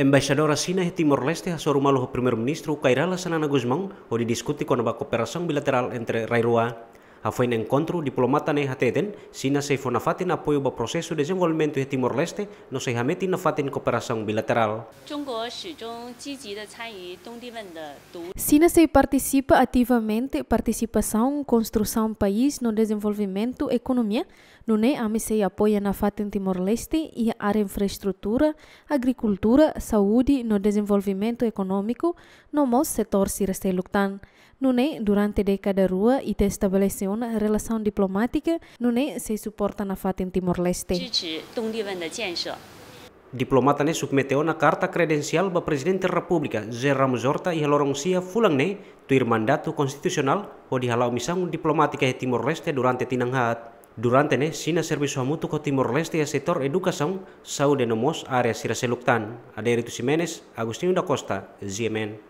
Embaixadora Sina e Timor-Leste assorumalo o primeiro-ministro Kairala Sanana Guzmão, onde discute com a cooperação bilateral entre Rairuá Afoi no encontro, diplomata nem hateden, sina se foi na fatin apoio ao processo de desenvolvimento de Timor-Leste, no se na fatin cooperação bilateral. Sina se participa ativamente participação, construção país no desenvolvimento economia, no ne se apoia na fatin Timor-Leste e a infraestrutura, agricultura, saúde no desenvolvimento econômico, no mos setor se Nune, durante década rua e stabilesce una relazione diplomatica non se supportano fatta in Timor-Leste. ne submete una carta credencial ba Presidente República, Zé Ramos Horta e Lorong Sia fulang ne tuir mandato constitucional o dihalau misang diplomática de Timor-Leste durante tinanghat. Durante ne sina serviço amuto co Timor-Leste a e setor educação saúde nomos área siraseluktan. Aderito Simenes, Agostinho da Costa, Ziemen.